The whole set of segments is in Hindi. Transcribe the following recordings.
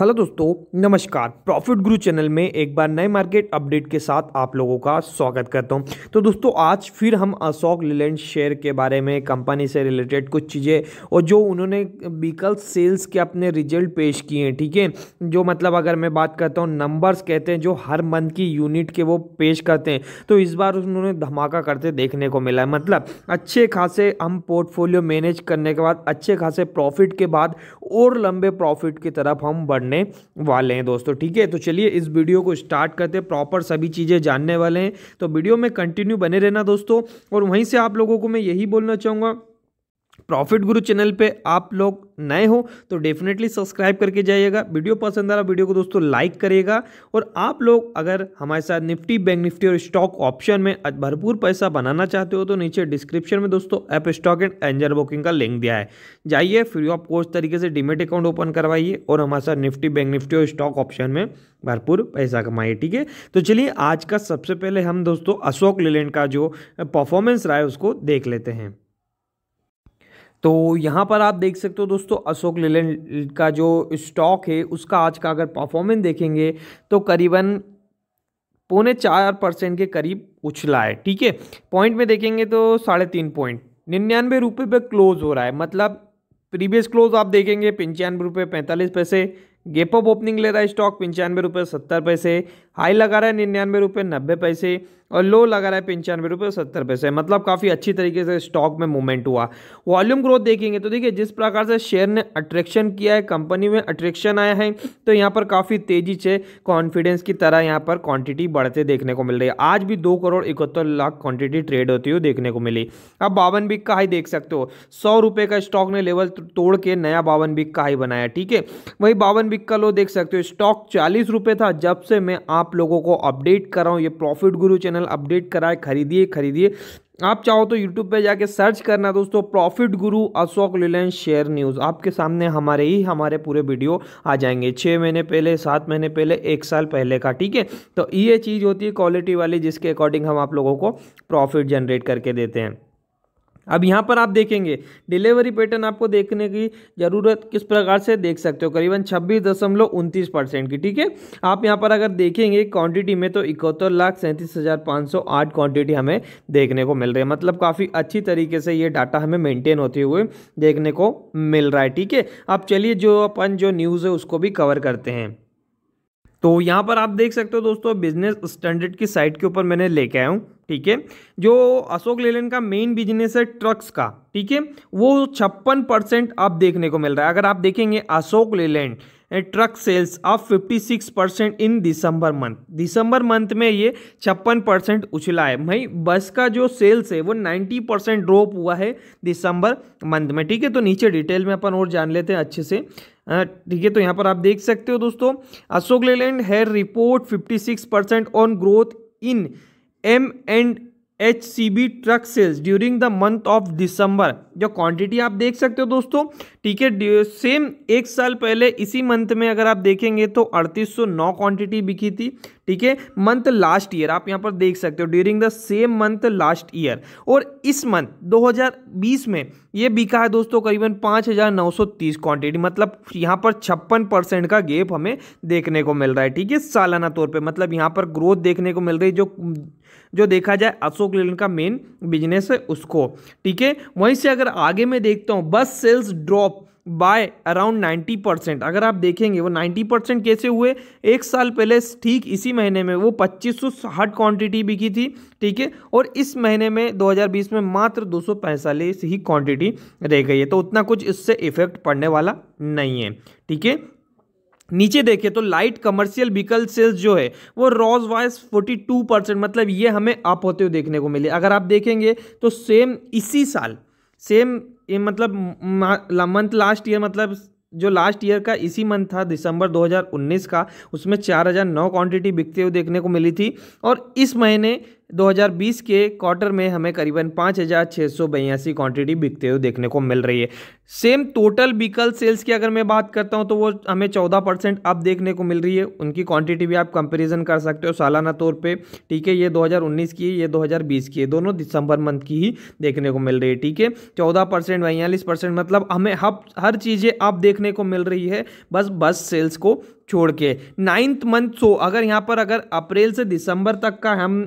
हेलो दोस्तों नमस्कार प्रॉफिट गुरु चैनल में एक बार नए मार्केट अपडेट के साथ आप लोगों का स्वागत करता हूं तो दोस्तों आज फिर हम अशोक लेलैंड शेयर के बारे में कंपनी से रिलेटेड कुछ चीज़ें और जो उन्होंने व्हीकल सेल्स के अपने रिजल्ट पेश किए हैं ठीक है जो मतलब अगर मैं बात करता हूँ नंबर्स कहते हैं जो हर मंथ की यूनिट के वो पेश करते हैं तो इस बार उन्होंने धमाका करते देखने को मिला है मतलब अच्छे खासे हम पोर्टफोलियो मैनेज करने के बाद अच्छे खासे प्रॉफिट के बाद और लंबे प्रॉफिट की तरफ हम बढ़ करने वाले हैं दोस्तों ठीक है तो चलिए इस वीडियो को स्टार्ट करते हैं प्रॉपर सभी चीज़ें जानने वाले हैं तो वीडियो में कंटिन्यू बने रहना दोस्तों और वहीं से आप लोगों को मैं यही बोलना चाहूँगा प्रॉफिट गुरु चैनल पे आप लोग नए हो तो डेफिनेटली सब्सक्राइब करके जाइएगा वीडियो पसंद आ रहा वीडियो को दोस्तों लाइक करिएगा और आप लोग अगर हमारे साथ निफ्टी बैंक निफ्टी और स्टॉक ऑप्शन में भरपूर पैसा बनाना चाहते हो तो नीचे डिस्क्रिप्शन में दोस्तों app stock and Angel booking का लिंक दिया है जाइए फ्री ऑफ कोर्स तरीके से डिमेट अकाउंट ओपन करवाइए और हमारे साथ निफ्टी बैंक निफ्टी और स्टॉक ऑप्शन में भरपूर पैसा कमाइए ठीक है तो चलिए आज का सबसे पहले हम दोस्तों अशोक लेलैंड का जो परफॉर्मेंस रहा है उसको देख लेते हैं तो यहाँ पर आप देख सकते हो दोस्तों अशोक लेलैंड का जो स्टॉक है उसका आज का अगर परफॉर्मेंस देखेंगे तो करीबन पौने चार परसेंट के करीब उछला है ठीक है पॉइंट में देखेंगे तो साढ़े तीन पॉइंट निन्यानवे रुपये पर क्लोज हो रहा है मतलब प्रीवियस क्लोज आप देखेंगे पंचानवे रुपये पैंतालीस पैसे गेप अप ओपनिंग ले रहा है स्टॉक पंचानवे रुपये सत्तर पैसे हाई लगा रहा है निन्यानवे रुपये नब्बे पैसे और लो लगा रहा है पंचानवे रुपये सत्तर पैसे मतलब काफ़ी अच्छी तरीके से स्टॉक में मूवमेंट हुआ वॉल्यूम ग्रोथ देखेंगे तो देखिए जिस प्रकार से शेयर ने अट्रैक्शन किया है कंपनी में अट्रैक्शन आया है तो यहाँ पर काफ़ी तेज़ी से कॉन्फिडेंस की तरह यहाँ पर क्वांटिटी बढ़ते देखने को मिल रही है आज भी दो करोड़ इकहत्तर लाख क्वांटिटी ट्रेड होती हुई देखने को मिली अब बावन बिक का हाई देख सकते हो सौ रुपये का स्टॉक ने लेवल तो तोड़ के नया बावन बिक का हाई बनाया ठीक है वही बावन बिक का लो देख सकते हो स्टॉक चालीस रुपये था जब से मैं आप आप लोगों को अपडेट कर रहा हूँ ये प्रॉफिट गुरु चैनल अपडेट कराए खरीदिए खरीदिए आप चाहो तो यूट्यूब पे जाके सर्च करना दोस्तों प्रॉफिट गुरु अशोक लीलैंड शेयर न्यूज़ आपके सामने हमारे ही हमारे पूरे वीडियो आ जाएंगे छः महीने पहले सात महीने पहले एक साल पहले का ठीक है तो ये चीज़ होती है क्वालिटी वाली जिसके अकॉर्डिंग हम आप लोगों को प्रॉफिट जनरेट करके देते हैं अब यहाँ पर आप देखेंगे डिलीवरी पैटर्न आपको देखने की ज़रूरत किस प्रकार से देख सकते हो करीबन छब्बीस दशमलव उनतीस परसेंट की ठीक है आप यहाँ पर अगर देखेंगे क्वांटिटी में तो इकहत्तर लाख सैंतीस हज़ार पाँच सौ आठ क्वान्टिटी हमें देखने को मिल रही है मतलब काफ़ी अच्छी तरीके से ये डाटा हमें मेनटेन होते हुए देखने को मिल रहा है ठीक है अब चलिए जो अपन जो न्यूज़ है उसको भी कवर करते हैं तो यहाँ पर आप देख सकते हो दोस्तों बिजनेस स्टैंडर्ड की साइट के ऊपर मैंने लेके आया हूँ ठीक है जो अशोक लेलन का मेन बिजनेस है ट्रक्स का ठीक है वो छप्पन परसेंट आप देखने को मिल रहा है अगर आप देखेंगे अशोक लेलैंड ट्रक सेल्स अब 56 percent in December month December month में ये छप्पन परसेंट उछला है भाई बस का जो सेल्स है वो 90 परसेंट ड्रॉप हुआ है दिसंबर मंथ में ठीक है तो नीचे डिटेल में अपन और जान लेते हैं अच्छे से हाँ, ठीक है तो यहाँ पर आप देख सकते हो दोस्तों अशोक लेलैंड है report 56 percent on growth in M and H C V truck sales during the month of December जो क्वांटिटी आप देख सकते हो दोस्तों ठीक है सेम एक साल पहले इसी मंथ में अगर आप देखेंगे तो 3809 क्वांटिटी बिकी थी ठीक है मंथ लास्ट ईयर आप यहाँ पर देख सकते हो during the same month last year और इस मंथ 2020 में ये बिका है दोस्तों करीबन 5930 क्वांटिटी मतलब यहाँ पर छप्पन परसेंट का गेप हमें देखने को मिल रहा है ठीक है सालाना तौर पे मतलब यहाँ पर ग्रोथ देखने को मिल रही है जो जो देखा जाए अशोक लेलन का मेन बिजनेस है उसको ठीक है वहीं से अगर अगर आगे मैं देखता हूँ बस sales drop by around 90 percent अगर आप देखेंगे वो 90 परसेंट कैसे हुए एक साल पहले ठीक इसी महीने में वो सौ हट क्वान्टिटी बिकी थी ठीक है और इस महीने में 2020 में मात्र दो ही क्वांटिटी रह गई है तो उतना कुछ इससे इफेक्ट पड़ने वाला नहीं है ठीक है नीचे देखें तो लाइट कमर्शियल व्हीकल सेल्स जो है वो रॉज वाइज 42 परसेंट मतलब ये हमें अप होते हुए देखने को मिले अगर आप देखेंगे तो सेम इसी साल सेम ये मतलब मंथ लास्ट ईयर मतलब जो लास्ट ईयर का इसी मंथ था दिसंबर 2019 का उसमें 4009 क्वांटिटी बिकते हुए देखने को मिली थी और इस महीने 2020 के क्वार्टर में हमें करीबन पाँच हज़ार छः सौ बयासी क्वान्टिटी बिकते हुए देखने को मिल रही है सेम टोटल बिकल सेल्स की अगर मैं बात करता हूँ तो वो हमें चौदह परसेंट अब देखने को मिल रही है उनकी क्वांटिटी भी आप कंपेरिजन कर सकते हो सालाना तौर पे ठीक है ये 2019 की है ये 2020 की है दोनों दिसंबर मंथ की ही देखने को मिल रही है ठीक है चौदह परसेंट बयालीस परसेंट मतलब हमें हब हर चीज़ें अब देखने को मिल रही है बस बस सेल्स को छोड़ के नाइन्थ मंथ सो अगर यहाँ पर अगर अप्रैल से दिसंबर तक का हम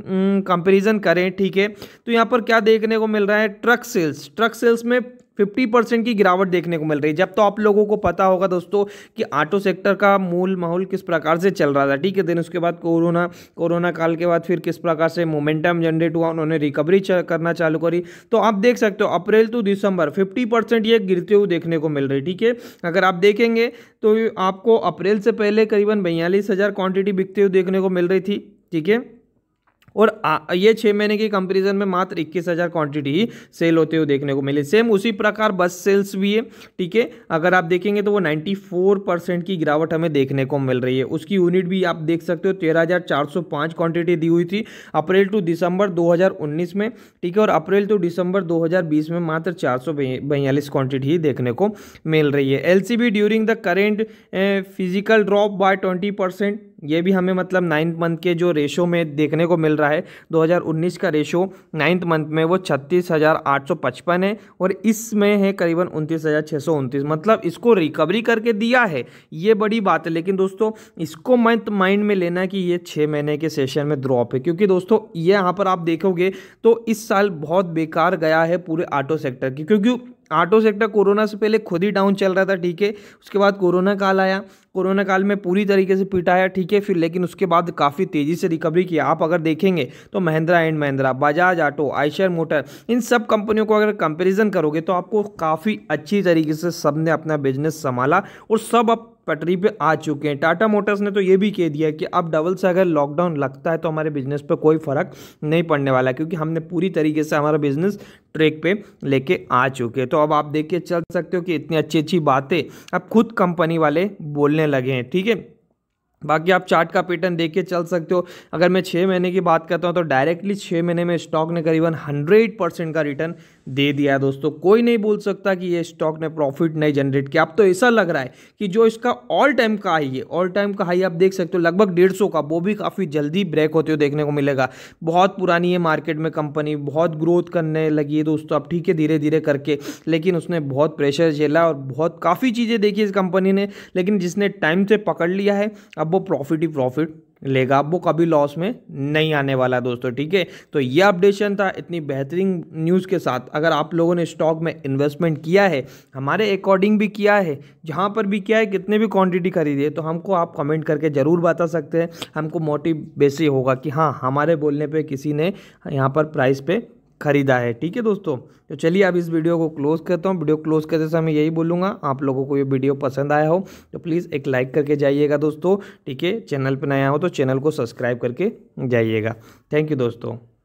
कंपेरिजन करें ठीक है तो यहाँ पर क्या देखने को मिल रहा है ट्रक सेल्स ट्रक सेल्स में फिफ्टी परसेंट की गिरावट देखने को मिल रही है जब तो आप लोगों को पता होगा दोस्तों कि ऑटो सेक्टर का मूल माहौल किस प्रकार से चल रहा था ठीक है दिन उसके बाद कोरोना कोरोना काल के बाद फिर किस प्रकार से मोमेंटम जनरेट हुआ उन्होंने रिकवरी करना चालू करी तो आप देख सकते हो April to December fifty percent ये गिरते हुए देखने को मिल रही ठीक है अगर आप देखेंगे तो आपको अप्रैल से पहले करीबन बयालीस हज़ार क्वान्टिटी बिकते हुए देखने को मिल रही थी ठीक है और आ, ये छः महीने की कंपेरिजन में मात्र इक्कीस हज़ार क्वान्टिटी सेल होते हुए देखने को मिले सेम उसी प्रकार बस सेल्स भी है ठीक है अगर आप देखेंगे तो वो नाइन्टी फोर परसेंट की गिरावट हमें देखने को मिल रही है उसकी यूनिट भी आप देख सकते हो तेरह हज़ार चार सौ पाँच क्वान्टिटी दी हुई थी अप्रैल टू दिसंबर दो हज़ार उन्नीस में ठीक है और अप्रैल टू दिसंबर दो हज़ार बीस में मात्र चार सौ बयालीस क्वान्टिटी ही देखने को मिल रही है L C V during the current physical drop by twenty percent ये भी हमें मतलब नाइन्थ मंथ के जो रेशो में देखने को मिल रहा है 2019 का रेशो नाइन्थ मंथ में वो छत्तीस है और इसमें है करीबन उनतीस मतलब इसको रिकवरी करके दिया है ये बड़ी बात है लेकिन दोस्तों इसको मैं माइंड में लेना कि ये छः महीने के सेशन में ड्रॉप है क्योंकि दोस्तों ये यहाँ पर आप देखोगे तो इस साल बहुत बेकार गया है पूरे ऑटो सेक्टर की क्योंकि ऑटो सेक्टर कोरोना से पहले खुद ही डाउन चल रहा था ठीक है उसके बाद कोरोना काल आया कोरोना काल में पूरी तरीके से पिटाया ठीक है फिर लेकिन उसके बाद काफ़ी तेज़ी से रिकवरी किया आप अगर देखेंगे तो Mahindra and Mahindra Bajaj auto Eicher motor इन सब कंपनियों को अगर कंपेरिजन करोगे तो आपको काफ़ी अच्छी तरीके से सब ने अपना बिजनेस संभाला और सब अब पटरी पे आ चुके हैं टाटा मोटर्स ने तो ये भी कह दिया कि अब डबल से अगर लॉकडाउन लगता है तो हमारे बिजनेस पर कोई फ़र्क नहीं पड़ने वाला क्योंकि हमने पूरी तरीके से हमारा बिजनेस ट्रैक पे लेके आ चुके हैं तो अब आप देखिए चल सकते हो कि इतनी अच्छी अच्छी बातें अब खुद कंपनी वाले बोलने लगे हैं ठीक है बाकी आप चार्ट का पैटर्न देख के चल सकते हो अगर मैं छः महीने की बात करता हूँ तो डायरेक्टली छः महीने में स्टॉक ने करीबन हंड्रेड परसेंट का रिटर्न दे दिया है दोस्तों कोई नहीं बोल सकता कि ये स्टॉक ने प्रॉफिट नहीं जनरेट किया अब तो ऐसा लग रहा है कि जो इसका ऑल टाइम का हाई है ऑल टाइम का हाई आप देख सकते हो लगभग डेढ़ सौ का वो भी काफ़ी जल्दी ब्रेक होते हुए देखने को मिलेगा बहुत पुरानी है मार्केट में कंपनी बहुत ग्रोथ करने लगी है दोस्तों अब ठीक है धीरे धीरे करके लेकिन उसने बहुत प्रेशर झेला और बहुत काफ़ी चीज़ें देखी इस कंपनी ने लेकिन जिसने टाइम से पकड़ लिया है अब अब वो प्रॉफिट ही प्रॉफिट लेगा अब वो कभी लॉस में नहीं आने वाला दोस्तों ठीक है तो ये अपडेशन था इतनी बेहतरीन न्यूज़ के साथ अगर आप लोगों ने स्टॉक में इन्वेस्टमेंट किया है हमारे अकॉर्डिंग भी किया है जहाँ पर भी किया है कितने भी क्वांटिटी खरीदी है तो हमको आप कमेंट करके ज़रूर बता सकते हैं हमको मोटिवेसी होगा कि हाँ हमारे बोलने पर किसी ने यहाँ पर प्राइस पर ख़रीदा है ठीक है दोस्तों तो चलिए अब इस वीडियो को क्लोज़ करता हूँ वीडियो क्लोज़ करते समय यही बोलूँगा आप लोगों को ये वीडियो पसंद आया हो तो प्लीज़ एक लाइक करके जाइएगा दोस्तों ठीक है चैनल पर नया हो तो चैनल को सब्सक्राइब करके जाइएगा थैंक यू दोस्तों